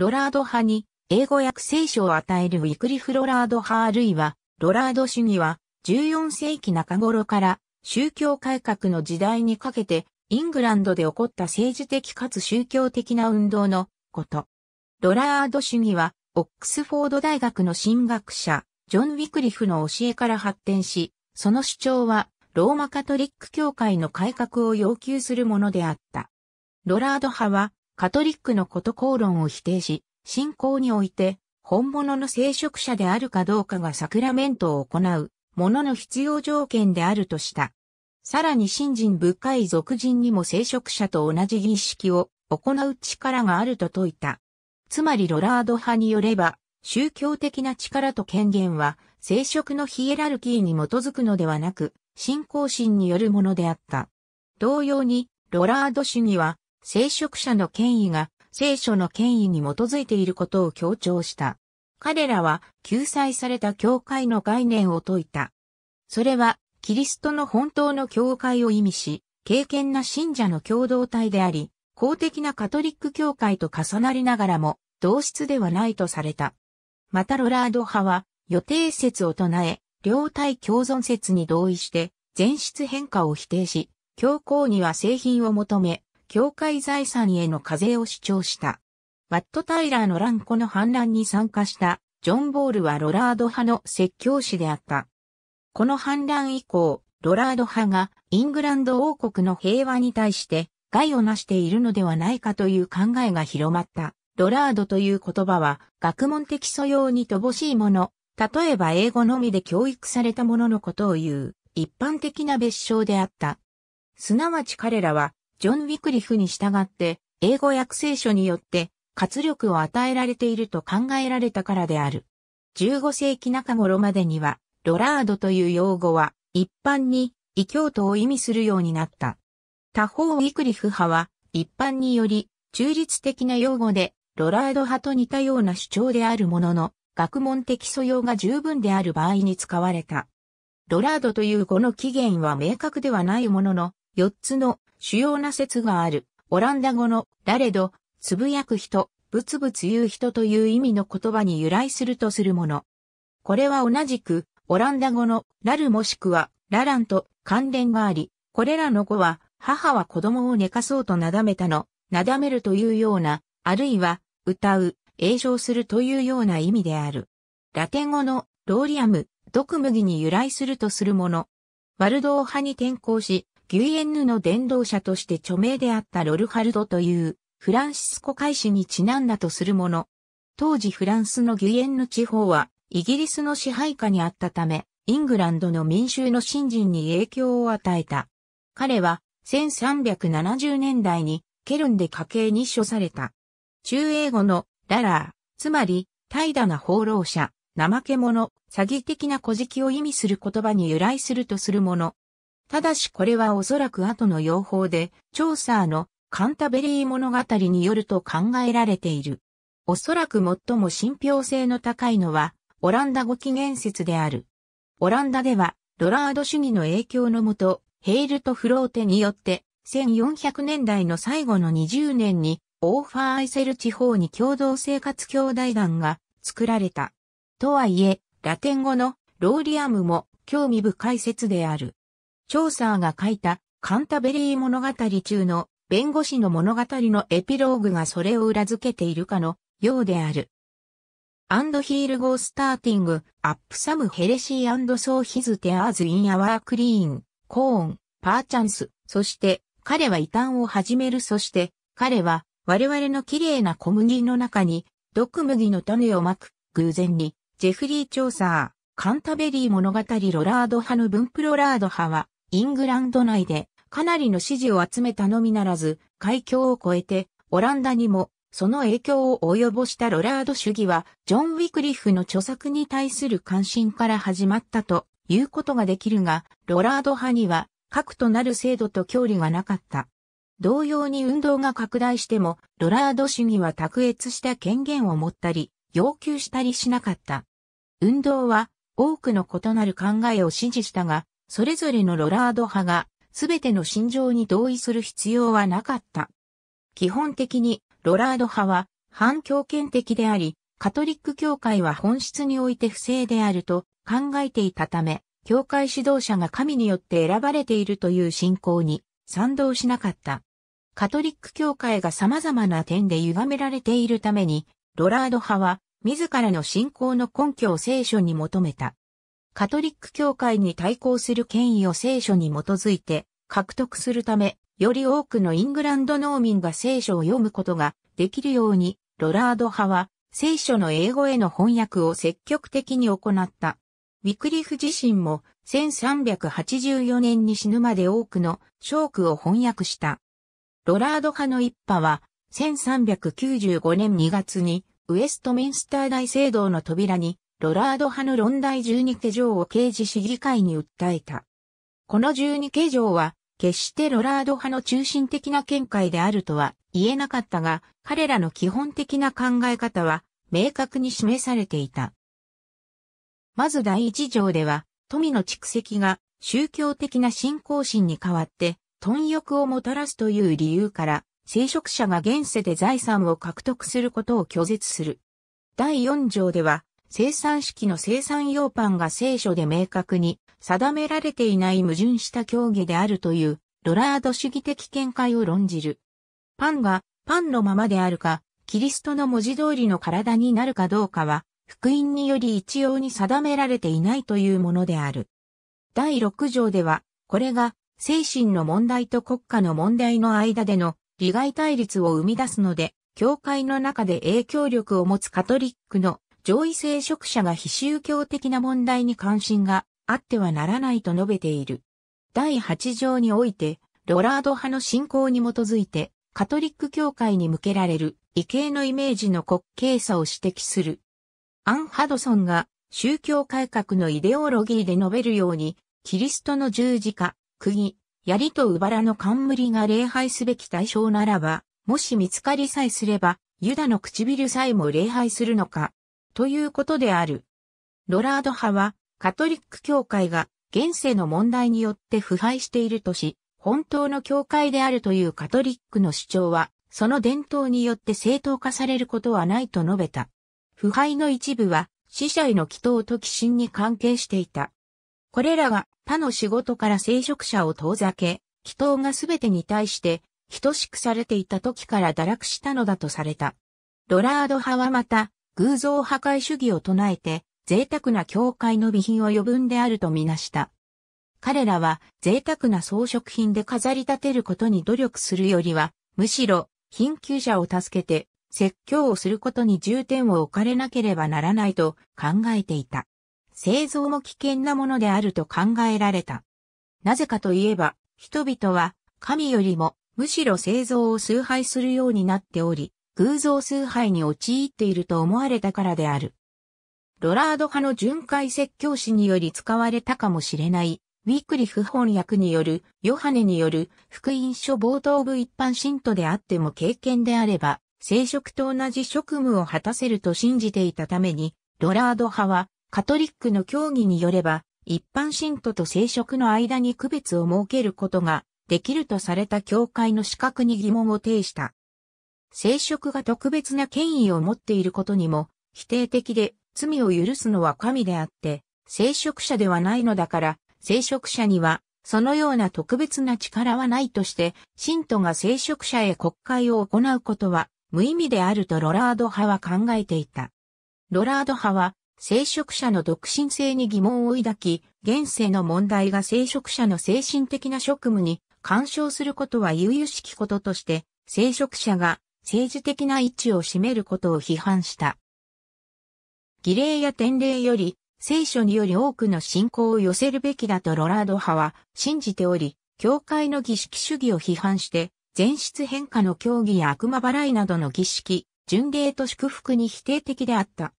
ロラード派に英語訳聖書を与えるウィクリフ・ロラード派あるいは、ロラード主義は14世紀中頃から宗教改革の時代にかけてイングランドで起こった政治的かつ宗教的な運動のこと。ロラード主義はオックスフォード大学の神学者ジョン・ウィクリフの教えから発展し、その主張はローマカトリック教会の改革を要求するものであった。ロラード派はカトリックのこと口論を否定し、信仰において、本物の聖職者であるかどうかがサクラメントを行う、ものの必要条件であるとした。さらに信心深い俗人にも聖職者と同じ儀式を行う力があると説いた。つまりロラード派によれば、宗教的な力と権限は、聖職のヒエラルキーに基づくのではなく、信仰心によるものであった。同様に、ロラード主義は、聖職者の権威が聖書の権威に基づいていることを強調した。彼らは救済された教会の概念を説いた。それはキリストの本当の教会を意味し、敬虔な信者の共同体であり、公的なカトリック教会と重なりながらも、同質ではないとされた。またロラード派は、予定説を唱え、両体共存説に同意して、全質変化を否定し、教皇には製品を求め、教会財産への課税を主張した。ワット・タイラーの乱子の反乱に参加したジョン・ボールはロラード派の説教師であった。この反乱以降、ロラード派がイングランド王国の平和に対して害をなしているのではないかという考えが広まった。ロラードという言葉は学問的素養に乏しいもの、例えば英語のみで教育されたもののことを言う一般的な別称であった。すなわち彼らはジョン・ウィクリフに従って、英語訳聖書によって活力を与えられていると考えられたからである。15世紀中頃までには、ロラードという用語は一般に異教徒を意味するようになった。他方ウィクリフ派は一般により中立的な用語でロラード派と似たような主張であるものの学問的素養が十分である場合に使われた。ロラードという語の起源は明確ではないものの4つの主要な説がある。オランダ語の、ラレド、つぶやく人、ぶつぶつ言う人という意味の言葉に由来するとするもの。これは同じく、オランダ語の、ラルもしくは、ラランと関連があり、これらの語は、母は子供を寝かそうとなだめたの、なだめるというような、あるいは、歌う、詠唱するというような意味である。ラテン語の、ローリアム、毒麦に由来するとするもの。ワルドー派に転向し、ギュイエンヌの伝道者として著名であったロルハルドというフランシスコ海士にちなんだとするもの。当時フランスのギュイエンヌ地方はイギリスの支配下にあったため、イングランドの民衆の信心に影響を与えた。彼は1370年代にケルンで家計に処された。中英語のララー、つまり怠惰な放浪者、怠け者、詐欺的な小敷を意味する言葉に由来するとするもの。ただしこれはおそらく後の用法で、チョーサーのカンタベリー物語によると考えられている。おそらく最も信憑性の高いのは、オランダ語起源説である。オランダでは、ロラード主義の影響のもと、ヘイルとフローテによって、1400年代の最後の20年に、オーファーアイセル地方に共同生活兄弟団が作られた。とはいえ、ラテン語のローリアムも興味深い説である。チョーサーが書いたカンタベリー物語中の弁護士の物語のエピローグがそれを裏付けているかのようである。アンドヒールゴースターティング、アップサムヘレシーアンドソーヒズテアーズインアワークリーン、コーン、パーチャンス、そして彼は異端を始めるそして彼は我々の綺麗な小麦の中に毒麦の種をまく、偶然に、ジェフリー・チョーサー、カンタベリー物語ロラード派の分プロラード派は、イングランド内でかなりの支持を集めたのみならず、海峡を越えてオランダにもその影響を及ぼしたロラード主義は、ジョン・ウィクリフの著作に対する関心から始まったということができるが、ロラード派には核となる制度と距離がなかった。同様に運動が拡大しても、ロラード主義は卓越した権限を持ったり、要求したりしなかった。運動は多くの異なる考えを支持したが、それぞれのロラード派が、すべての信条に同意する必要はなかった。基本的に、ロラード派は、反強権的であり、カトリック教会は本質において不正であると考えていたため、教会指導者が神によって選ばれているという信仰に賛同しなかった。カトリック教会が様々な点で歪められているために、ロラード派は自らの信仰の根拠を聖書に求めた。カトリック教会に対抗する権威を聖書に基づいて獲得するため、より多くのイングランド農民が聖書を読むことができるように、ロラード派は聖書の英語への翻訳を積極的に行った。ウィクリフ自身も1384年に死ぬまで多くのー句を翻訳した。ロラード派の一派は1395年2月にウェストミンスター大聖堂の扉にロラード派の論題十二家条を刑事市議会に訴えた。この十二家条は、決してロラード派の中心的な見解であるとは言えなかったが、彼らの基本的な考え方は明確に示されていた。まず第一条では、富の蓄積が宗教的な信仰心に代わって、貪欲をもたらすという理由から、聖職者が現世で財産を獲得することを拒絶する。第四条では、生産式の生産用パンが聖書で明確に定められていない矛盾した教義であるというロラード主義的見解を論じる。パンがパンのままであるか、キリストの文字通りの体になるかどうかは、福音により一様に定められていないというものである。第6条では、これが精神の問題と国家の問題の間での利害対立を生み出すので、教会の中で影響力を持つカトリックの上位聖職者が非宗教的な問題に関心があってはならないと述べている。第8条において、ロラード派の信仰に基づいて、カトリック教会に向けられる異形のイメージの滑稽さを指摘する。アン・ハドソンが宗教改革のイデオロギーで述べるように、キリストの十字架、釘、槍とラの冠が礼拝すべき対象ならば、もし見つかりさえすれば、ユダの唇さえも礼拝するのか、ということである。ロラード派は、カトリック教会が現世の問題によって腐敗しているとし、本当の教会であるというカトリックの主張は、その伝統によって正当化されることはないと述べた。腐敗の一部は、死者への祈祷と寄進に関係していた。これらが他の仕事から聖職者を遠ざけ、祈祷が全てに対して等しくされていた時から堕落したのだとされた。ロラード派はまた、偶像破壊主義を唱えて、贅沢な教会の備品を余分であるとみなした。彼らは贅沢な装飾品で飾り立てることに努力するよりは、むしろ貧窮者を助けて説教をすることに重点を置かれなければならないと考えていた。製造も危険なものであると考えられた。なぜかといえば、人々は神よりもむしろ製造を崇拝するようになっており、偶像崇拝に陥っていると思われたからである。ロラード派の巡回説教師により使われたかもしれない、ウィクリフ翻訳による、ヨハネによる、福音書冒頭部一般信徒であっても経験であれば、聖職と同じ職務を果たせると信じていたために、ロラード派は、カトリックの教義によれば、一般信徒と聖職の間に区別を設けることができるとされた教会の資格に疑問を呈した。聖職が特別な権威を持っていることにも、否定的で、罪を許すのは神であって、聖職者ではないのだから、聖職者には、そのような特別な力はないとして、信徒が聖職者へ国会を行うことは、無意味であるとロラード派は考えていた。ロラード派は、聖職者の独身性に疑問を抱き、現世の問題が聖職者の精神的な職務に干渉することは悠々しきこととして、聖職者が政治的な位置を占めることを批判した。儀礼や典礼より、聖書により多くの信仰を寄せるべきだとロラード派は信じており、教会の儀式主義を批判して、前室変化の教義や悪魔払いなどの儀式、巡礼と祝福に否定的であった。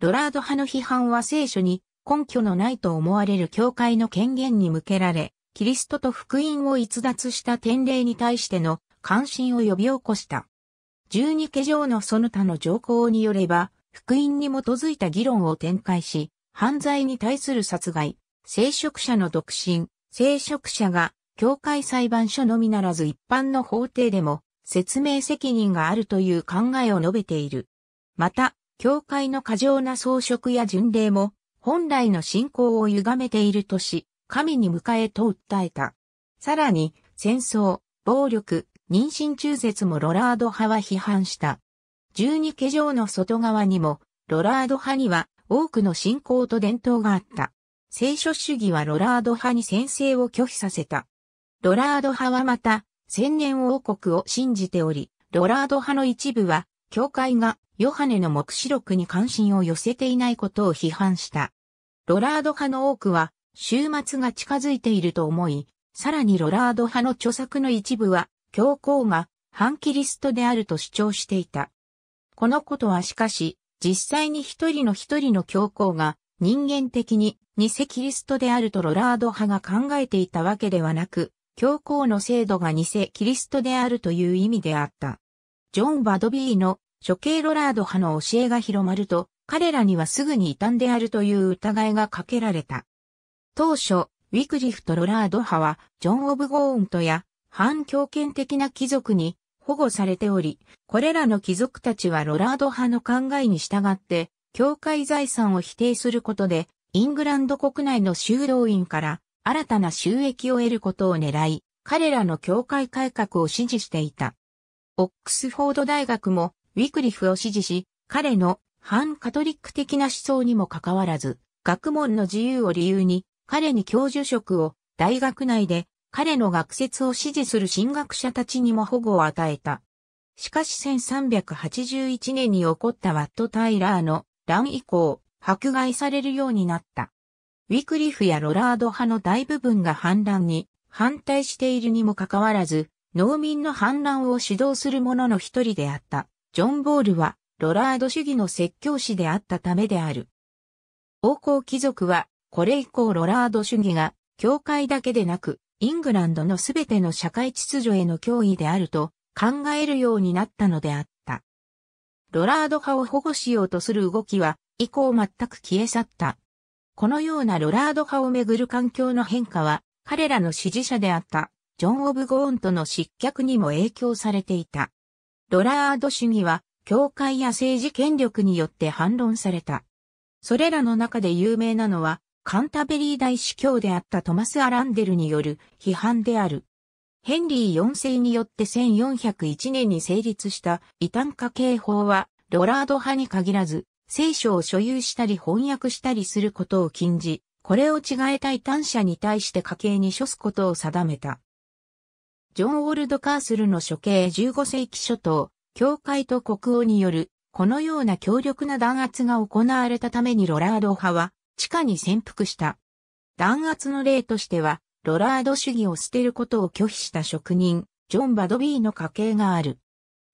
ロラード派の批判は聖書に根拠のないと思われる教会の権限に向けられ、キリストと福音を逸脱した典礼に対しての関心を呼び起こした。十二家上のその他の条項によれば、福音に基づいた議論を展開し、犯罪に対する殺害、聖職者の独身、聖職者が、教会裁判所のみならず一般の法廷でも、説明責任があるという考えを述べている。また、教会の過剰な装飾や巡礼も、本来の信仰を歪めているとし、神に迎えと訴えた。さらに、戦争、暴力、妊娠中絶もロラード派は批判した。十二家城の外側にも、ロラード派には多くの信仰と伝統があった。聖書主義はロラード派に先制を拒否させた。ロラード派はまた、千年王国を信じており、ロラード派の一部は、教会がヨハネの目視録に関心を寄せていないことを批判した。ロラード派の多くは、終末が近づいていると思い、さらにロラード派の著作の一部は、教皇が反キリストであると主張していた。このことはしかし、実際に一人の一人の教皇が人間的に偽キリストであるとロラード派が考えていたわけではなく、教皇の制度が偽キリストであるという意味であった。ジョン・バドビーの処刑ロラード派の教えが広まると、彼らにはすぐに異端であるという疑いがかけられた。当初、ウィクリフとロラード派は、ジョン・オブ・ゴーントや反強権的な貴族に保護されており、これらの貴族たちはロラード派の考えに従って、教会財産を否定することで、イングランド国内の修道院から新たな収益を得ることを狙い、彼らの教会改革を支持していた。オックスフォード大学もウィクリフを支持し、彼の反カトリック的な思想にもかかわらず、学問の自由を理由に、彼に教授職を大学内で彼の学説を支持する進学者たちにも保護を与えた。しかし1381年に起こったワット・タイラーの乱以降、迫害されるようになった。ウィクリフやロラード派の大部分が反乱に反対しているにもかかわらず、農民の反乱を指導する者の一人であった。ジョン・ボールは、ロラード主義の説教師であったためである。王侯貴族は、これ以降ロラード主義が、教会だけでなく、イングランドのすべての社会秩序への脅威であると考えるようになったのであった。ロラード派を保護しようとする動きは以降全く消え去った。このようなロラード派をめぐる環境の変化は彼らの支持者であったジョン・オブ・ゴーンとの失脚にも影響されていた。ロラード主義は教会や政治権力によって反論された。それらの中で有名なのはカンタベリー大司教であったトマス・アランデルによる批判である。ヘンリー4世によって1401年に成立した異端化刑法は、ロラード派に限らず、聖書を所有したり翻訳したりすることを禁じ、これを違えた異端者に対して家計に処すことを定めた。ジョン・オールド・カースルの処刑15世紀初頭、教会と国王による、このような強力な弾圧が行われたためにロラード派は、地下に潜伏した。弾圧の例としては、ロラード主義を捨てることを拒否した職人、ジョン・バドビーの家系がある。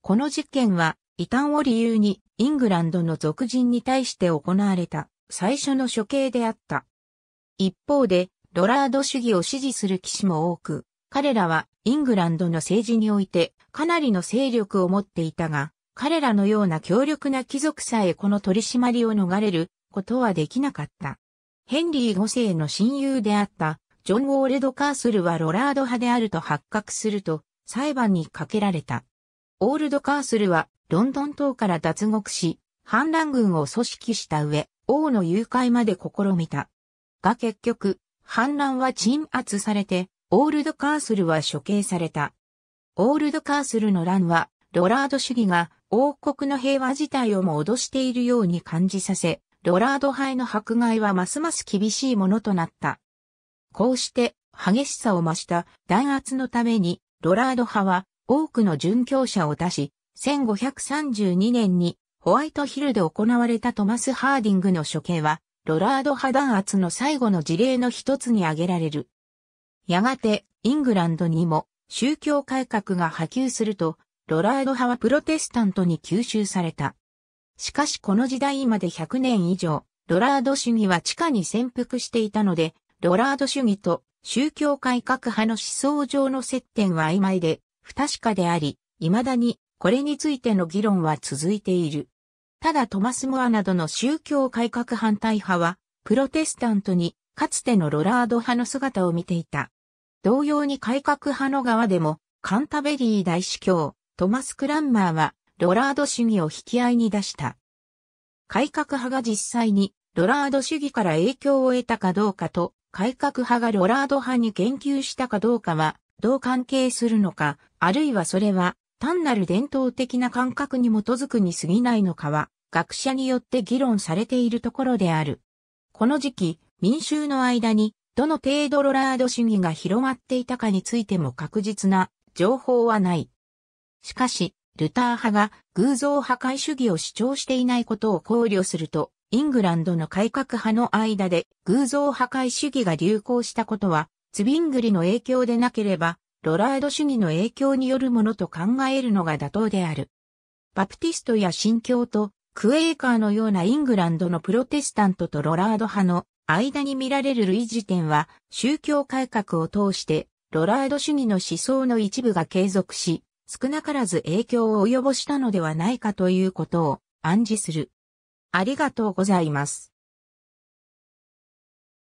この事件は、異端を理由に、イングランドの俗人に対して行われた、最初の処刑であった。一方で、ロラード主義を支持する騎士も多く、彼らはイングランドの政治においてかなりの勢力を持っていたが、彼らのような強力な貴族さえこの取り締まりを逃れることはできなかった。ヘンリー5世の親友であったジョン・ウォーレド・カースルはロラード派であると発覚すると裁判にかけられた。オールド・カースルはロンドン島から脱獄し、反乱軍を組織した上、王の誘拐まで試みた。が結局、反乱は鎮圧されて、オールドカースルは処刑された。オールドカースルの乱は、ロラード主義が王国の平和自体をも脅しているように感じさせ、ロラード派への迫害はますます厳しいものとなった。こうして激しさを増した弾圧のために、ロラード派は多くの殉教者を出し、1532年にホワイトヒルで行われたトマス・ハーディングの処刑は、ロラード派弾圧の最後の事例の一つに挙げられる。やがて、イングランドにも宗教改革が波及すると、ロラード派はプロテスタントに吸収された。しかしこの時代まで100年以上、ロラード主義は地下に潜伏していたので、ロラード主義と宗教改革派の思想上の接点は曖昧で、不確かであり、未だにこれについての議論は続いている。ただトマス・モアなどの宗教改革反対派は、プロテスタントにかつてのロラード派の姿を見ていた。同様に改革派の側でも、カンタベリー大司教、トマス・クランマーはロラード主義を引き合いに出した。改革派が実際にロラード主義から影響を得たかどうかと、改革派がロラード派に言及したかどうかは、どう関係するのか、あるいはそれは、単なる伝統的な感覚に基づくに過ぎないのかは、学者によって議論されているところである。この時期、民衆の間に、どの程度ロラード主義が広まっていたかについても確実な情報はない。しかし、ルター派が偶像破壊主義を主張していないことを考慮すると、イングランドの改革派の間で偶像破壊主義が流行したことは、ツビングリの影響でなければ、ロラード主義の影響によるものと考えるのが妥当である。バプティストや新教とクエーカーのようなイングランドのプロテスタントとロラード派の間に見られる類似点は宗教改革を通してロラード主義の思想の一部が継続し少なからず影響を及ぼしたのではないかということを暗示する。ありがとうございます。